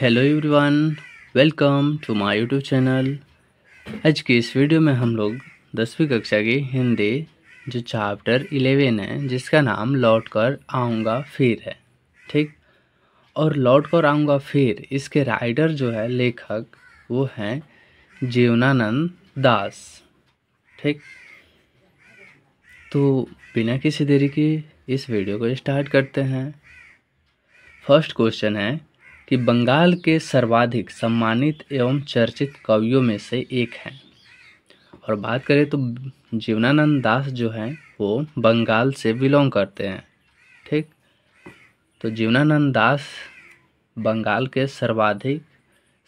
hello everyone welcome to my YouTube channel आज की इस वीडियो में हम लोग दसवीं कक्षा की हिंदी जो चैप्टर इलेवन है जिसका नाम लौट कर आऊँगा फिर है ठीक और लौट कर आऊँगा फिर इसके राइटर जो है लेखक वो हैं जीवनानंद दास ठीक तो बिना किसी देरी के इस वीडियो को स्टार्ट करते हैं फर्स्ट क्वेश्चन है कि बंगाल के सर्वाधिक सम्मानित एवं चर्चित कवियों में से एक हैं और बात करें तो जीवनानंद दास जो हैं वो बंगाल से बिलोंग करते हैं ठीक तो जीवनानंद दास बंगाल के सर्वाधिक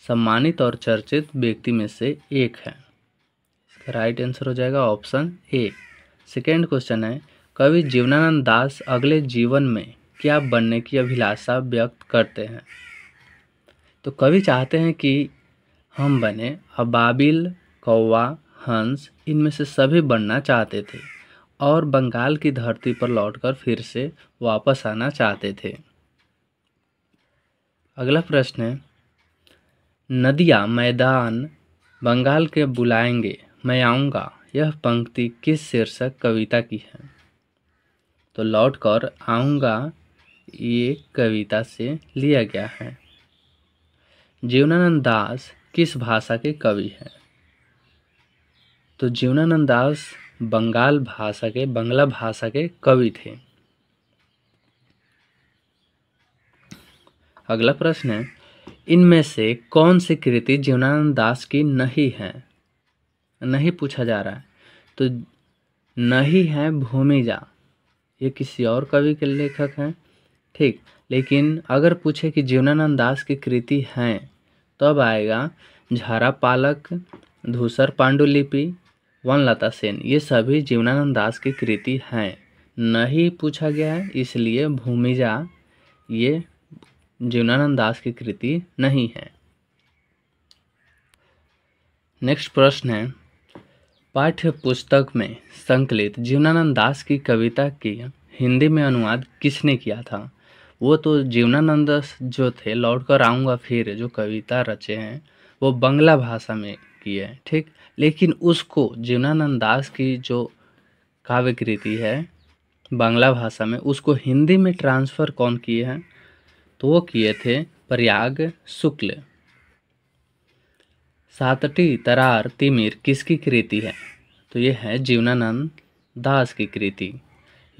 सम्मानित और चर्चित व्यक्ति में से एक हैं इसका राइट आंसर हो जाएगा ऑप्शन ए सेकेंड क्वेश्चन है कवि जीवनानंद दास अगले जीवन में क्या बनने की अभिलाषा व्यक्त करते हैं तो कवि चाहते हैं कि हम बने अबाबिल कौवा हंस इनमें से सभी बनना चाहते थे और बंगाल की धरती पर लौटकर फिर से वापस आना चाहते थे अगला प्रश्न है नदियाँ मैदान बंगाल के बुलाएंगे मैं आऊँगा यह पंक्ति किस शीर्षक कविता की है तो लौट कर आऊँगा ये कविता से लिया गया है जीवनानंद दास किस भाषा के कवि हैं तो जीवनानंद दास बंगाल भाषा के बंगला भाषा के कवि थे अगला प्रश्न है इनमें से कौन सी कृति जीवनानंद दास की नहीं है नहीं पूछा जा रहा है तो नहीं है भूमिजा ये किसी और कवि के लेखक हैं ठीक लेकिन अगर पूछे कि जीवनानंद दास की कृति हैं तब आएगा झारा पालक धूसर पांडुलिपि वनलता सेन ये सभी जीवनानंद दास की कृति हैं नहीं पूछा गया है इसलिए भूमिजा ये जीवनानंद दास की कृति नहीं है नेक्स्ट प्रश्न है पाठ्य पुस्तक में संकलित जीवनानंद दास की कविता की हिंदी में अनुवाद किसने किया था वो तो जीवनानंद जो थे लौट कर आऊँगा फिर जो कविता रचे हैं वो बंगला भाषा में किए हैं ठीक लेकिन उसको जीवनानंद दास की जो काव्य कृति है बांग्ला भाषा में उसको हिंदी में ट्रांसफ़र कौन किए हैं तो वो किए थे प्रयाग शुक्ल सातटी तरार तिमिर किसकी कृति है तो ये है जीवनानंद दास की कृति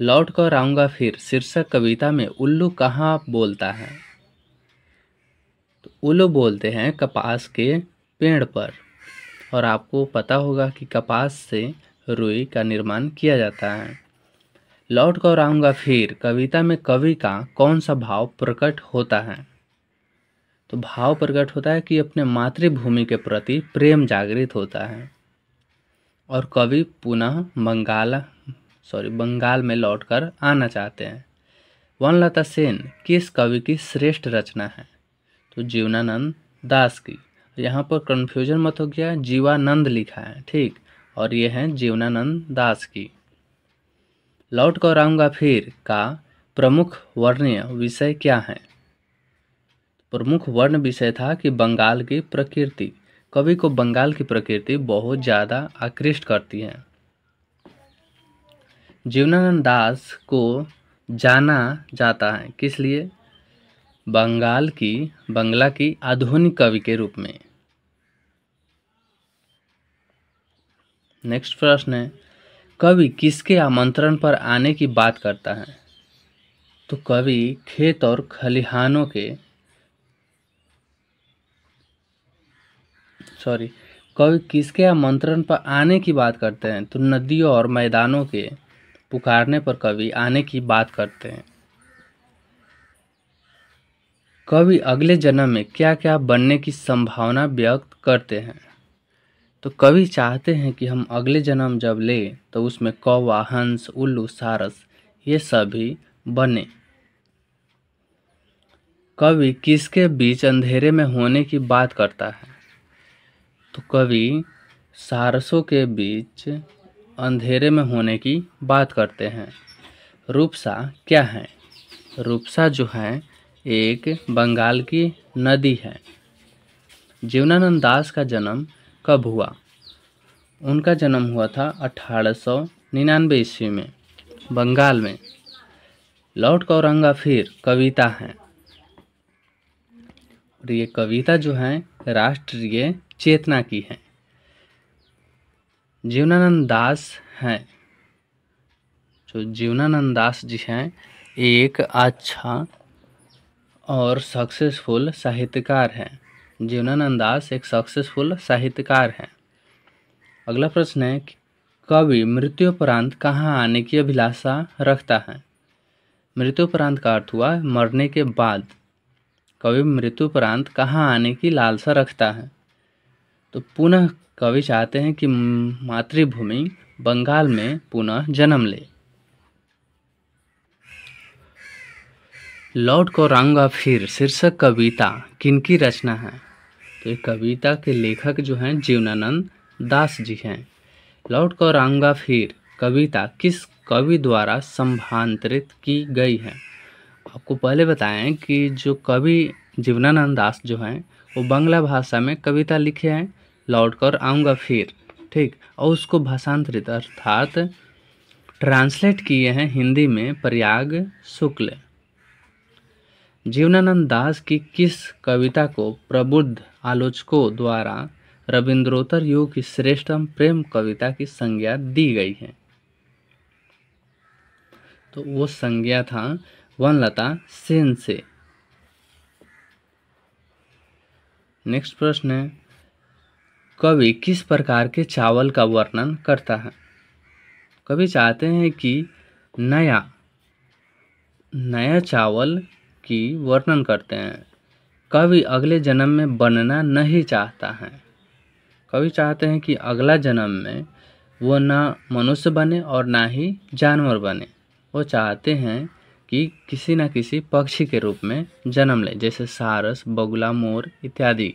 लौट कर आऊँगा फिर शीर्षक कविता में उल्लू कहाँ बोलता है तो उल्लू बोलते हैं कपास के पेड़ पर और आपको पता होगा कि कपास से रुई का निर्माण किया जाता है लौट कर आऊँगा फिर कविता में कवि का कौन सा भाव प्रकट होता है तो भाव प्रकट होता है कि अपने मातृभूमि के प्रति प्रेम जागृत होता है और कवि पुनः बंगाला सॉरी बंगाल में लौटकर आना चाहते हैं वनलता सेन किस कवि की श्रेष्ठ रचना है तो जीवनानंद दास की यहाँ पर कन्फ्यूजन मत हो गया जीवानंद लिखा है ठीक और ये है जीवनानंद दास की लौट कर आऊँगा फिर का प्रमुख वर्ण्य विषय क्या है प्रमुख वर्ण विषय था कि बंगाल की प्रकृति कवि को बंगाल की प्रकृति बहुत ज़्यादा आकृष्ट करती है जीवनानंद दास को जाना जाता है किस लिए बंगाल की बंगला की आधुनिक कवि के रूप में नेक्स्ट प्रश्न है कवि किसके आमंत्रण पर आने की बात करता है तो कवि खेत और खलिहानों के सॉरी कवि किसके आमंत्रण पर आने की बात करते हैं तो नदियों और मैदानों के पुकारने पर कवि आने की बात करते हैं कवि अगले जन्म में क्या क्या बनने की संभावना व्यक्त करते हैं तो कवि चाहते हैं कि हम अगले जन्म जब ले तो उसमें कौवा हंस उल्लू सारस ये सभी बने कवि किसके बीच अंधेरे में होने की बात करता है तो कवि सारसों के बीच अंधेरे में होने की बात करते हैं रूपसा क्या है रूपसा जो है एक बंगाल की नदी है जीवनानंद दास का जन्म कब हुआ उनका जन्म हुआ था अठारह सौ निन्यानवे ईस्वी में बंगाल में लौट कौरंगा फिर कविता है और ये कविता जो है राष्ट्रीय चेतना की है जीवनानंद दास हैं जो जीवनानंद दास जी हैं एक अच्छा और सक्सेसफुल साहित्यकार हैं जीवनानंद दास एक सक्सेसफुल साहित्यकार हैं अगला प्रश्न है कवि मृत्युपरांत कहाँ आने की अभिलाषा रखता है मृत्युपरांत का अर्थ हुआ मरने के बाद कवि मृत्युपरांत कहाँ आने की लालसा रखता है तो पुनः कवि चाहते हैं कि मातृभूमि बंगाल में पुनः जन्म ले लौट को रंगा फिर शीर्षक कविता किनकी रचना है तो ये कविता के लेखक जो हैं जीवनानंद दास जी हैं लौट को रंगा फिर कविता किस कवि द्वारा संभांतरित की गई है आपको पहले बताएं कि जो कवि जीवनानंद दास जो हैं वो बांग्ला भाषा में कविता लिखे हैं लौट कर आऊँगा फिर ठीक और उसको भाषांतरित अर्थात ट्रांसलेट किए हैं हिंदी में प्रयाग शुक्ल जीवनानंद दास की किस कविता को प्रबुद्ध आलोचकों द्वारा रविंद्रोत्तर युग की श्रेष्ठम प्रेम कविता की संज्ञा दी गई है तो वो संज्ञा था वनलता सेन से नेक्स्ट प्रश्न है कवि किस प्रकार के चावल का वर्णन करता है कवि चाहते हैं कि नया नया चावल की वर्णन करते हैं कवि अगले जन्म में बनना नहीं चाहता है कवि चाहते हैं कि अगला जन्म में वो ना मनुष्य बने और ना ही जानवर बने वो चाहते हैं कि किसी न किसी पक्षी के रूप में जन्म ले जैसे सारस बगुला मोर इत्यादि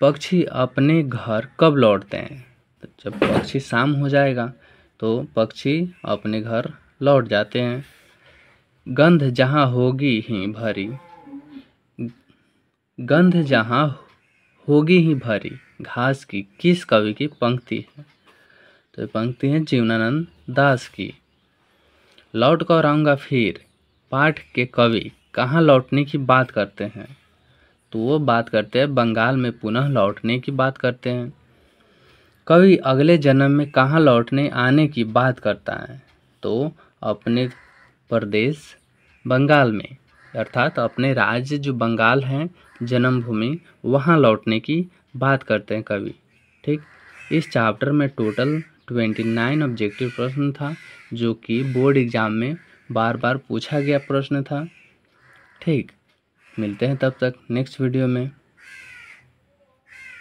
पक्षी अपने घर कब लौटते हैं तो जब पक्षी शाम हो जाएगा तो पक्षी अपने घर लौट जाते हैं गंध जहाँ होगी ही भरी गंध जहाँ होगी ही भरी घास की किस कवि की पंक्ति है तो ये पंक्ति है जीवनानंद दास की लौट कर आऊँगा फिर पाठ के कवि कहाँ लौटने की बात करते हैं तो वो बात करते हैं बंगाल में पुनः लौटने की बात करते हैं कवि अगले जन्म में कहाँ लौटने आने की बात करता है तो अपने प्रदेश बंगाल में अर्थात अपने राज्य जो बंगाल हैं जन्मभूमि वहाँ लौटने की बात करते हैं कवि ठीक इस चैप्टर में टोटल ट्वेंटी नाइन ऑब्जेक्टिव प्रश्न था जो कि बोर्ड एग्ज़ाम में बार बार पूछा गया प्रश्न था ठीक मिलते हैं तब तक नेक्स्ट वीडियो में